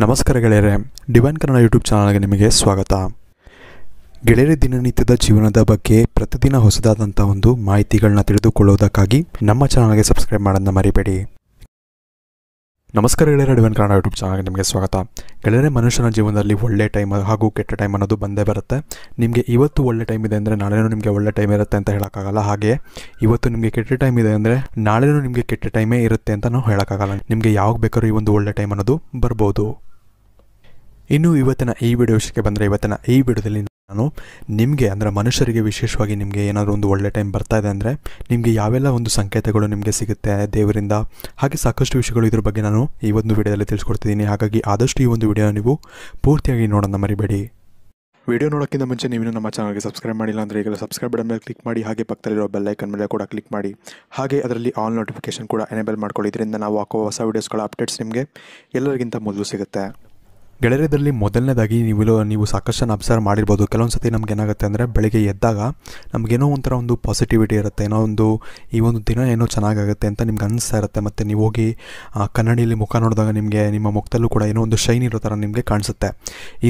ನಮಸ್ಕಾರ ಗೆಳೆಯರೇ divine Kannada YouTube ಚಾನಲ್ಗೆ ನಿಮಗೆ ಸ್ವಾಗತ ಗೆಳೆಯರ ದಿನನಿತ್ಯದ ಜೀವನದ ಬಗ್ಗೆ ಪ್ರತಿದಿನ ಹೊಸದಾದಂಥ ಒಂದು ಮಾಹಿತಿಗಳನ್ನ ತಿಳಿದುಕೊಳ್ಳುವುದಕ್ಕಾಗಿ ನಮ್ಮ ಚಾನಲ್ಗೆ ಸಬ್ಸ್ಕ್ರೈಬ್ ಮಾಡೋದನ್ನ ಮರಿಬೇಡಿ ನಮಸ್ಕಾರ ಗೆಳೆಯರ ಡಿವನ್ ಕನ್ನಡ ಯೂಟ್ಯೂಬ್ ಚಾನಲ್ಗೆ ನಿಮಗೆ ಸ್ವಾಗತ ಗೆಳೆಯರೆ ಮನುಷ್ಯನ ಜೀವನದಲ್ಲಿ ಒಳ್ಳೆ ಟೈಮ್ ಹಾಗೂ ಕೆಟ್ಟ ಟೈಮ್ ಅನ್ನೋದು ಬಂದೇ ಬರುತ್ತೆ ನಿಮಗೆ ಇವತ್ತು ಒಳ್ಳೆ ಟೈಮ್ ಇದೆ ಅಂದರೆ ನಾಳೆನೂ ನಿಮಗೆ ಒಳ್ಳೆ ಟೈಮ್ ಇರುತ್ತೆ ಅಂತ ಹೇಳೋಕ್ಕಾಗಲ್ಲ ಹಾಗೆ ಇವತ್ತು ನಿಮಗೆ ಕೆಟ್ಟ ಟೈಮ್ ಇದೆ ಅಂದರೆ ನಾಳೆನೂ ನಿಮಗೆ ಕೆಟ್ಟ ಟೈಮೇ ಇರುತ್ತೆ ಅಂತ ನಾವು ಹೇಳೋಕ್ಕಾಗಲ್ಲ ನಿಮಗೆ ಯಾವಾಗ ಬೇಕಾದ್ರೂ ಈ ಒಂದು ಒಳ್ಳೆ ಟೈಮ್ ಅನ್ನೋದು ಬರ್ಬೋದು ಇನ್ನು ಇವತ್ತಿನ ಈ ವಿಡಿಯೋ ವಿಷಯಕ್ಕೆ ಬಂದರೆ ಇವತ್ತಿನ ಈ ವಿಡಿಯೋದಲ್ಲಿ ನಾನು ನಿಮಗೆ ಅಂದರೆ ಮನುಷ್ಯರಿಗೆ ವಿಶೇಷವಾಗಿ ನಿಮಗೆ ಏನಾದರೂ ಒಂದು ಒಳ್ಳೆ ಟೈಮ್ ಬರ್ತಾ ಇದೆ ಅಂದರೆ ನಿಮಗೆ ಯಾವೆಲ್ಲ ಒಂದು ಸಂಕೇತಗಳು ನಿಮಗೆ ಸಿಗುತ್ತೆ ದೇವರಿಂದ ಹಾಗೆ ಸಾಕಷ್ಟು ವಿಷಯಗಳು ಇದ್ರ ಬಗ್ಗೆ ನಾನು ಈ ಒಂದು ವಿಡಿಯೋದಲ್ಲಿ ತಿಳಿಸ್ಕೊಡ್ತಿದ್ದೀನಿ ಹಾಗಾಗಿ ಆದಷ್ಟು ಈ ಒಂದು ವಿಡಿಯೋ ನೀವು ಪೂರ್ತಿಯಾಗಿ ನೋಡೋಣ ಮರಿಬೇಡಿ ವಿಡಿಯೋ ನೋಡೋಕ್ಕಿಂತ ಮುಂಚೆ ನೀವು ನಮ್ಮ ಚಾನಲ್ಗೆ ಸಬ್ಸ್ಕ್ರೈಬ್ ಮಾಡಿಲ್ಲ ಅಂದರೆ ಈಗ ಸಬ್ಸ್ಕ್ರೈಬ್ ಬಟನ್ ಮೇಲೆ ಕ್ಲಿಕ್ ಮಾಡಿ ಹಾಗೆ ಪಕ್ಕದಲ್ಲಿರೋ ಬೆಲ್ಲೈಕನ್ ಮೇಲೆ ಕೂಡ ಕ್ಲಿಕ್ ಮಾಡಿ ಹಾಗೆ ಅದರಲ್ಲಿ ಆಲ್ ನೋಟಿಫಿಕೇಶನ್ ಕೂಡ ಎನೇಬಲ್ ಮಾಡ್ಕೊಳ್ಳಿ ಇದರಿಂದ ನಾವು ಹಾಕೋ ಹೊಸ ವೀಡಿಯೋಸ್ಗಳ ಅಪ್ಡೇಟ್ಸ್ ನಿಮಗೆ ಎಲ್ಲರಿಗಿಂತ ಮೊದಲು ಸಿಗುತ್ತೆ ಗೆಳೆಯರದಲ್ಲಿ ಮೊದಲನೇದಾಗಿ ನೀವು ನೀವು ಸಾಕಷ್ಟು ಅಬ್ಸರ್ವ್ ಮಾಡಿರ್ಬೋದು ಕೆಲವೊಂದು ಸತಿ ನಮ್ಗೆ ಏನಾಗುತ್ತೆ ಅಂದರೆ ಬೆಳಗ್ಗೆ ಎದ್ದಾಗ ನಮಗೇನೋ ಒಂಥರ ಒಂದು ಪಾಸಿಟಿವಿಟಿ ಇರುತ್ತೆ ಏನೋ ಒಂದು ಈ ಒಂದು ದಿನ ಏನೋ ಚೆನ್ನಾಗಾಗುತ್ತೆ ಅಂತ ನಿಮ್ಗೆ ಅನಿಸ್ತಾ ಇರುತ್ತೆ ಮತ್ತು ನೀವು ಹೋಗಿ ಕನ್ನಡಿಯಲ್ಲಿ ಮುಖ ನೋಡಿದಾಗ ನಿಮಗೆ ನಿಮ್ಮ ಮುಖದಲ್ಲೂ ಕೂಡ ಏನೋ ಒಂದು ಶೈನ್ ಇರೋ ಥರ ನಿಮಗೆ ಕಾಣಿಸುತ್ತೆ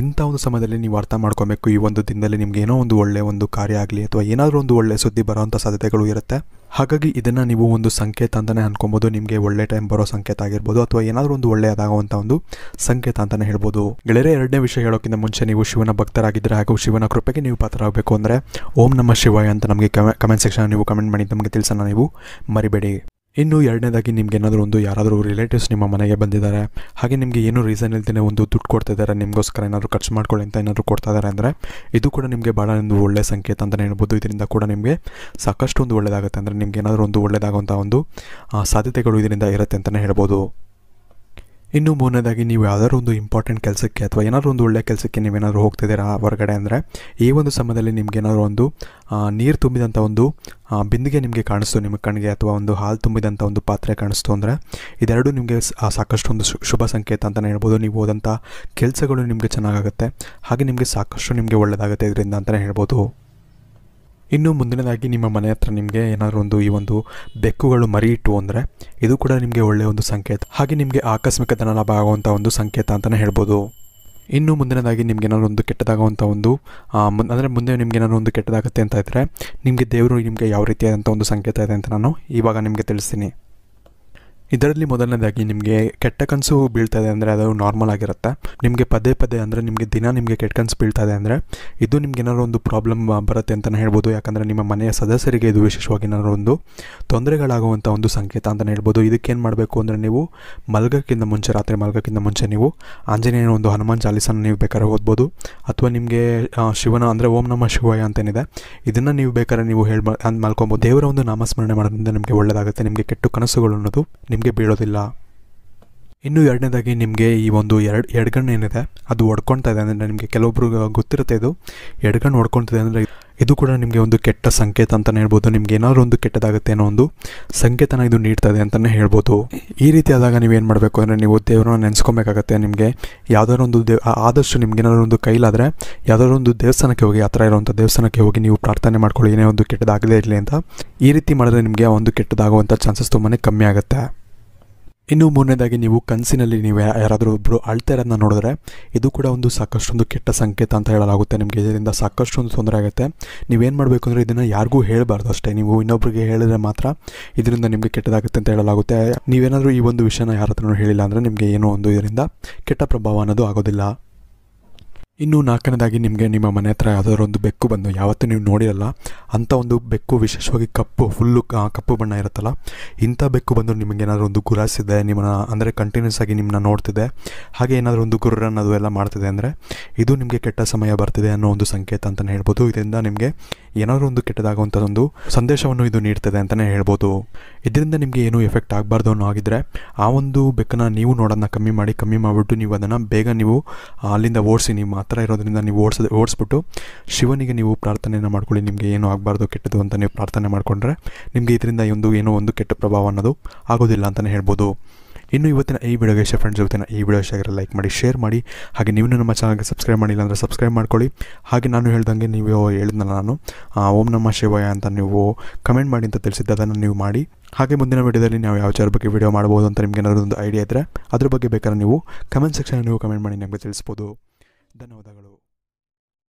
ಇಂಥ ಒಂದು ಸಮಯದಲ್ಲಿ ನೀವು ಅರ್ಥ ಮಾಡ್ಕೋಬೇಕು ಈ ಒಂದು ದಿನದಲ್ಲಿ ನಿಮಗೆ ಏನೋ ಒಂದು ಒಳ್ಳೆಯ ಒಂದು ಕಾರ್ಯ ಆಗಲಿ ಅಥವಾ ಏನಾದರೂ ಒಂದು ಒಳ್ಳೆಯ ಸುದ್ದಿ ಬರೋವಂಥ ಸಾಧ್ಯತೆಗಳು ಇರುತ್ತೆ ಹಾಗಾಗಿ ಇದನ್ನು ನೀವು ಒಂದು ಸಂಕೇತ ಅಂತಲೇ ಅನ್ಕೊಬೋದು ನಿಮಗೆ ಒಳ್ಳೆ ಟೈಮ್ ಬರೋ ಸಂಕೇತ ಆಗಿರ್ಬೋದು ಅಥವಾ ಏನಾದರೂ ಒಂದು ಒಳ್ಳೆಯದಾಗುವಂಥ ಒಂದು ಸಂಕೇತ ಅಂತಲೇ ಹೇಳ್ಬೋದು ಗೆಳೆಯರೆ ಎರಡನೇ ವಿಷಯ ಹೇಳೋಕ್ಕಿಂತ ಮುಂಚೆ ನೀವು ಶಿವನ ಭಕ್ತರಾಗಿದ್ದರೆ ಹಾಗೂ ಶಿವನ ಕೃಪೆಗೆ ನೀವು ಪಾತ್ರರಾಗಬೇಕು ಅಂದರೆ ಓಂ ನಮ್ಮ ಶಿವಾಯ ಅಂತ ನಮಗೆ ಕಮೆಂಟ್ ಸೆಕ್ಷನ್ ನೀವು ಕಮೆಂಟ್ ಮಾಡಿ ನಮಗೆ ತಿಳಿಸೋಣ ನೀವು ಮರಿಬೇಡಿ ಇನ್ನು ಎರಡನೇದಾಗಿ ನಿಮ್ಗೆ ಏನಾದರೂ ಒಂದು ಯಾರಾದರೂ ರಿಲೇಟಿವ್ಸ್ ನಿಮ್ಮ ಮನೆಗೆ ಬಂದಿದ್ದಾರೆ ಹಾಗೆ ನಿಮಗೆ ಏನು ರೀಸನ್ ಇಲ್ದೇ ಒಂದು ದುಡ್ಡು ಕೊಡ್ತಾ ಇದ್ದಾರೆ ನಿಮಗೋಸ್ಕರ ಏನಾದರೂ ಖರ್ಚು ಮಾಡ್ಕೊಳ್ಳಿ ಅಂತ ಏನಾದರೂ ಕೊಡ್ತಾ ಇದ್ದಾರೆ ಅಂದರೆ ಇದು ಕೂಡ ನಿಮಗೆ ಭಾಳ ಒಂದು ಒಳ್ಳೆಯ ಸಂಕೇತ ಅಂತಲೇ ಹೇಳ್ಬೋದು ಇದರಿಂದ ಕೂಡ ನಿಮಗೆ ಸಾಕಷ್ಟು ಒಂದು ಒಳ್ಳೆಯದಾಗುತ್ತೆ ಅಂದರೆ ನಿಮ್ಗೆ ಏನಾದರೂ ಒಂದು ಒಳ್ಳೆಯದಾಗುವಂಥ ಒಂದು ಸಾಧ್ಯತೆಗಳು ಇದರಿಂದ ಇರುತ್ತೆ ಅಂತಲೇ ಹೇಳ್ಬೋದು ಇನ್ನು ಮೂರನೇದಾಗಿ ನೀವು ಯಾವುದಾದ್ರು ಒಂದು ಇಂಪಾರ್ಟೆಂಟ್ ಕೆಲಸಕ್ಕೆ ಅಥವಾ ಏನಾದರೂ ಒಂದು ಒಳ್ಳೆಯ ಕೆಲಸಕ್ಕೆ ನೀವೇನಾದರೂ ಹೋಗ್ತಿದ್ದೀರಾ ಹೊರಗಡೆ ಅಂದರೆ ಈ ಒಂದು ಸಮಯದಲ್ಲಿ ಏನಾದರೂ ಒಂದು ನೀರು ತುಂಬಿದಂಥ ಒಂದು ಬಿಂದಿಗೆ ನಿಮಗೆ ಕಾಣಿಸ್ತು ನಿಮ್ಮ ಕಣ್ಣಿಗೆ ಅಥವಾ ಒಂದು ಹಾಲು ತುಂಬಿದಂಥ ಒಂದು ಪಾತ್ರೆ ಕಾಣಿಸ್ತು ಅಂದರೆ ಇದೆರಡೂ ನಿಮಗೆ ಸಾಕಷ್ಟು ಒಂದು ಶುಭ ಸಂಕೇತ ಅಂತಲೇ ಹೇಳ್ಬೋದು ನೀವು ಹೋದಂಥ ಕೆಲಸಗಳು ನಿಮಗೆ ಚೆನ್ನಾಗಾಗುತ್ತೆ ಹಾಗೆ ನಿಮಗೆ ಸಾಕಷ್ಟು ನಿಮಗೆ ಒಳ್ಳೆಯದಾಗುತ್ತೆ ಇದರಿಂದ ಅಂತಲೇ ಹೇಳ್ಬೋದು ಇನ್ನು ಮುಂದಿನದಾಗಿ ನಿಮ್ಮ ಮನೆ ಹತ್ರ ನಿಮಗೆ ಏನಾದರೂ ಒಂದು ಈ ಒಂದು ಬೆಕ್ಕುಗಳು ಮರಿ ಇಟ್ಟು ಅಂದರೆ ಇದು ಕೂಡ ನಿಮಗೆ ಒಳ್ಳೆಯ ಒಂದು ಸಂಕೇತ ಹಾಗೆ ನಿಮಗೆ ಆಕಸ್ಮಿಕ ಲಾಭ ಆಗುವಂಥ ಒಂದು ಸಂಕೇತ ಅಂತಲೇ ಹೇಳ್ಬೋದು ಇನ್ನು ಮುಂದಿನದಾಗಿ ನಿಮ್ಗೆ ಏನಾದರೂ ಒಂದು ಕೆಟ್ಟದಾಗುವಂಥ ಒಂದು ಅಂದರೆ ಮುಂದೆ ನಿಮ್ಗೆ ಏನಾದರೂ ಒಂದು ಕೆಟ್ಟದಾಗುತ್ತೆ ಅಂತ ಇದ್ದರೆ ನಿಮಗೆ ದೇವರು ನಿಮಗೆ ಯಾವ ರೀತಿಯಾದಂಥ ಒಂದು ಸಂಕೇತ ಇದೆ ಅಂತ ನಾನು ಇವಾಗ ನಿಮಗೆ ತಿಳಿಸ್ತೀನಿ ಇದರಲ್ಲಿ ಮೊದಲನೇದಾಗಿ ನಿಮಗೆ ಕೆಟ್ಟ ಕನಸು ಬೀಳ್ತದೆ ಅಂದರೆ ಅದು ನಾರ್ಮಲ್ ಆಗಿರುತ್ತೆ ನಿಮಗೆ ಪದೇ ಪದೇ ಅಂದರೆ ನಿಮಗೆ ದಿನ ನಿಮಗೆ ಕೆಟ್ಟ ಕನಸು ಇದೆ ಅಂದರೆ ಇದು ನಿಮ್ಗೆ ಏನಾದ್ರು ಒಂದು ಪ್ರಾಬ್ಲಮ್ ಬರುತ್ತೆ ಅಂತಲೇ ಹೇಳ್ಬೋದು ಯಾಕಂದರೆ ನಿಮ್ಮ ಮನೆಯ ಸದಸ್ಯರಿಗೆ ಇದು ವಿಶೇಷವಾಗಿ ಏನಾದ್ರು ಒಂದು ತೊಂದರೆಗಳಾಗುವಂಥ ಒಂದು ಸಂಕೇತ ಅಂತಲೇ ಹೇಳ್ಬೋದು ಇದಕ್ಕೇನು ಮಾಡಬೇಕು ಅಂದರೆ ನೀವು ಮಲ್ಗಕ್ಕಿಂತ ಮುಂಚೆ ರಾತ್ರಿ ಮಲ್ಗಕ್ಕಿಂತ ಮುಂಚೆ ನೀವು ಆಂಜನೇಯನ ಒಂದು ಹನುಮಾನ್ ಚಾಲೀಸನ ನೀವು ಬೇಕಾದ್ರೆ ಓದ್ಬೋದು ಅಥವಾ ನಿಮಗೆ ಶಿವನ ಅಂದರೆ ಓಂ ನಮ ಶಿವಯ ಅಂತೇನಿದೆ ಇದನ್ನು ನೀವು ಬೇಕಾದ್ರೆ ನೀವು ಹೇಳಿ ಮಲ್ಕೊಬೋದು ದೇವರ ಒಂದು ನಾಮಸ್ಮರಣೆ ಮಾಡೋದ್ರಿಂದ ನಿಮಗೆ ಒಳ್ಳೆಯದಾಗುತ್ತೆ ನಿಮಗೆ ಕೆಟ್ಟು ಕನಸುಗಳು ಅನ್ನೋದು ನಿಮಗೆ ಬೀಳೋದಿಲ್ಲ ಇನ್ನು ಎರಡನೇದಾಗಿ ನಿಮಗೆ ಈ ಒಂದು ಎರಡು ಎಡ್ಗಣ್ಣು ಏನಿದೆ ಅದು ಒಡ್ಕೊಳ್ತಾ ಇದೆ ಅಂದರೆ ನಿಮಗೆ ಕೆಲವೊಬ್ರು ಗೊತ್ತಿರುತ್ತೆ ಇದು ಎಡ್ಗಣ್ಣು ಹೊಡ್ಕೊಳ್ತಿದೆ ಅಂದರೆ ಇದು ಕೂಡ ನಿಮಗೆ ಒಂದು ಕೆಟ್ಟ ಸಂಕೇತ ಅಂತಲೇ ಹೇಳ್ಬೋದು ನಿಮ್ಗೆ ಏನಾದರೂ ಒಂದು ಕೆಟ್ಟದಾಗುತ್ತೆ ಅನ್ನೋ ಒಂದು ಸಂಕೇತನ ಇದು ನೀಡ್ತಾ ಇದೆ ಅಂತಲೇ ಹೇಳ್ಬೋದು ಈ ರೀತಿ ಆದಾಗ ನೀವೇನು ಮಾಡಬೇಕು ಅಂದರೆ ನೀವು ದೇವರನ್ನ ನೆನೆಸ್ಕೊಬೇಕಾಗತ್ತೆ ನಿಮಗೆ ಯಾವ್ದಾದ್ರು ಒಂದು ದೇವ್ ಆದಷ್ಟು ನಿಮ್ಗೆ ಏನಾದರೂ ಒಂದು ಕೈಲಾದರೆ ಯಾವ್ದಾದ್ರು ಒಂದು ದೇವಸ್ಥಾನಕ್ಕೆ ಹೋಗಿ ಹತ್ರ ಇರುವಂಥ ದೇವಸ್ಥಾನಕ್ಕೆ ಹೋಗಿ ನೀವು ಪ್ರಾರ್ಥನೆ ಮಾಡ್ಕೊಳ್ಳಿ ಏನೇ ಒಂದು ಕೆಟ್ಟದಾಗದೇ ಇರಲಿ ಅಂತ ಈ ರೀತಿ ಮಾಡಿದ್ರೆ ನಿಮಗೆ ಒಂದು ಕೆಟ್ಟದಾಗುವಂಥ ಚಾನ್ಸಸ್ ತುಂಬಾ ಕಮ್ಮಿ ಆಗುತ್ತೆ ಇನ್ನು ಮೂರನೇದಾಗಿ ನೀವು ಕನಸಿನಲ್ಲಿ ನೀವು ಯಾರಾದರೂ ಒಬ್ಬರು ಅಳ್ತಾ ಇರೋದನ್ನ ನೋಡಿದ್ರೆ ಇದು ಕೂಡ ಒಂದು ಸಾಕಷ್ಟೊಂದು ಕೆಟ್ಟ ಸಂಕೇತ ಅಂತ ಹೇಳಲಾಗುತ್ತೆ ನಿಮಗೆ ಇದರಿಂದ ಸಾಕಷ್ಟು ಒಂದು ತೊಂದರೆ ಆಗುತ್ತೆ ನೀವೇನು ಮಾಡಬೇಕು ಅಂದರೆ ಇದನ್ನು ಯಾರಿಗೂ ಹೇಳಬಾರ್ದು ಅಷ್ಟೇ ನೀವು ಇನ್ನೊಬ್ರಿಗೆ ಹೇಳಿದ್ರೆ ಮಾತ್ರ ಇದರಿಂದ ನಿಮಗೆ ಕೆಟ್ಟದಾಗುತ್ತೆ ಅಂತ ಹೇಳಲಾಗುತ್ತೆ ನೀವೇನಾದರೂ ಈ ಒಂದು ವಿಷಯನ ಯಾರ ಹತ್ರನೂ ಹೇಳಿಲ್ಲ ಅಂದರೆ ನಿಮಗೆ ಏನೋ ಒಂದು ಇದರಿಂದ ಕೆಟ್ಟ ಪ್ರಭಾವ ಅನ್ನೋದು ಆಗೋದಿಲ್ಲ ಇನ್ನು ನಾಲ್ಕನೇದಾಗಿ ನಿಮಗೆ ನಿಮ್ಮ ಮನೆ ಹತ್ರ ಯಾವುದಾದ್ರು ಒಂದು ಬೆಕ್ಕು ಬಂದು ಯಾವತ್ತೂ ನೀವು ನೋಡಿರಲ್ಲ ಅಂಥ ಒಂದು ಬೆಕ್ಕು ವಿಶೇಷವಾಗಿ ಕಪ್ಪು ಫುಲ್ಲು ಕಪ್ಪು ಬಣ್ಣ ಇರುತ್ತಲ್ಲ ಇಂಥ ಬೆಕ್ಕು ಬಂದು ಏನಾದರೂ ಒಂದು ಗುರಾಸಿದೆ ನಿಮ್ಮನ್ನ ಅಂದರೆ ಕಂಟಿನ್ಯೂಸ್ ಆಗಿ ನಿಮ್ಮನ್ನ ನೋಡ್ತಿದೆ ಹಾಗೆ ಏನಾದರೂ ಒಂದು ಗುರು ಅದು ಎಲ್ಲ ಮಾಡ್ತಿದೆ ಅಂದರೆ ಇದು ನಿಮಗೆ ಕೆಟ್ಟ ಸಮಯ ಬರ್ತಿದೆ ಅನ್ನೋ ಒಂದು ಸಂಕೇತ ಅಂತಲೇ ಹೇಳ್ಬೋದು ಇದರಿಂದ ನಿಮಗೆ ಏನಾದರೂ ಒಂದು ಕೆಟ್ಟದಾಗುವಂಥ ಒಂದು ಸಂದೇಶವನ್ನು ಇದು ನೀಡ್ತದೆ ಅಂತಲೇ ಹೇಳ್ಬೋದು ಇದರಿಂದ ನಿಮಗೆ ಏನು ಎಫೆಕ್ಟ್ ಆಗಬಾರ್ದು ಅನ್ನೋ ಆಗಿದ್ರೆ ಆ ಒಂದು ಬೆಕ್ಕನ್ನು ನೀವು ನೋಡೋದನ್ನ ಕಮ್ಮಿ ಮಾಡಿ ಕಮ್ಮಿ ಮಾಡಿಬಿಟ್ಟು ನೀವು ಅದನ್ನು ಬೇಗ ನೀವು ಅಲ್ಲಿಂದ ಓಡಿಸಿ ನಿಮ್ಮ ಹತ್ರ ಇರೋದ್ರಿಂದ ನೀವು ಓಡಿಸೋದು ಓಡಿಸ್ಬಿಟ್ಟು ಶಿವನಿಗೆ ನೀವು ಪ್ರಾರ್ಥನೆಯನ್ನು ಮಾಡ್ಕೊಳ್ಳಿ ನಿಮಗೆ ಏನೂ ಆಗಬಾರ್ದು ಕೆಟ್ಟದ್ದು ಅಂತ ನೀವು ಪ್ರಾರ್ಥನೆ ಮಾಡಿಕೊಂಡ್ರೆ ನಿಮಗೆ ಇದರಿಂದ ಒಂದು ಏನೋ ಒಂದು ಕೆಟ್ಟ ಪ್ರಭಾವ ಅನ್ನೋದು ಆಗೋದಿಲ್ಲ ಅಂತಲೇ ಹೇಳ್ಬೋದು ಇನ್ನು ಇವತ್ತಿನ ಈ ವಿಡಿಯೋಗೆ ಇಷ್ಟ ಫ್ರೆಂಡ್ಸ್ ಇವತ್ತಿನ ಈ ವಿಡಿಯೋ ಶೇರ್ ಲೈಕ್ ಮಾಡಿ ಶೇರ್ ಮಾಡಿ ಹಾಗೆ ನೀವು ನಮ್ಮ ಚಾನಲ್ಗೆ ಸಬ್ಸ್ಕ್ರೈಬ್ ಮಾಡಿಲ್ಲ ಅಂದರೆ ಸಬ್ಸ್ಕ್ರೈಬ್ ಮಾಡ್ಕೊಳ್ಳಿ ಹಾಗೆ ನಾನು ಹೇಳ್ದಂಗೆ ನೀವು ಹೇಳಿದ್ನಲ್ಲ ನಾನು ಓಂ ನಮ್ಮ ಶಿವಯ ಅಂತ ನೀವು ಕಮೆಂಟ್ ಮಾಡಿ ಅಂತ ತಿಳಿಸಿದ್ದೆ ಅದನ್ನು ನೀವು ಮಾಡಿ ಹಾಗೆ ಮುಂದಿನ ವಿಡಿಯೋದಲ್ಲಿ ನಾವು ಯಾವ ಚಾರ ಬಗ್ಗೆ ವಿಡಿಯೋ ಮಾಡ್ಬೋದು ಅಂತ ನಿಮ್ಗೆ ಏನಾದರೂ ಒಂದು ಐಡಿಯಾ ಇದ್ದರೆ ಅದ್ರ ಬಗ್ಗೆ ಬೇಕಾದ್ರೆ ನೀವು ಕಮೆಂಟ್ ಸೆಕ್ಷನ್ ನೀವು ಕಮೆಂಟ್ ಮಾಡಿ ನಮಗೆ ತಿಳಿಸ್ಬೋದು ಧನ್ಯವಾದಗಳು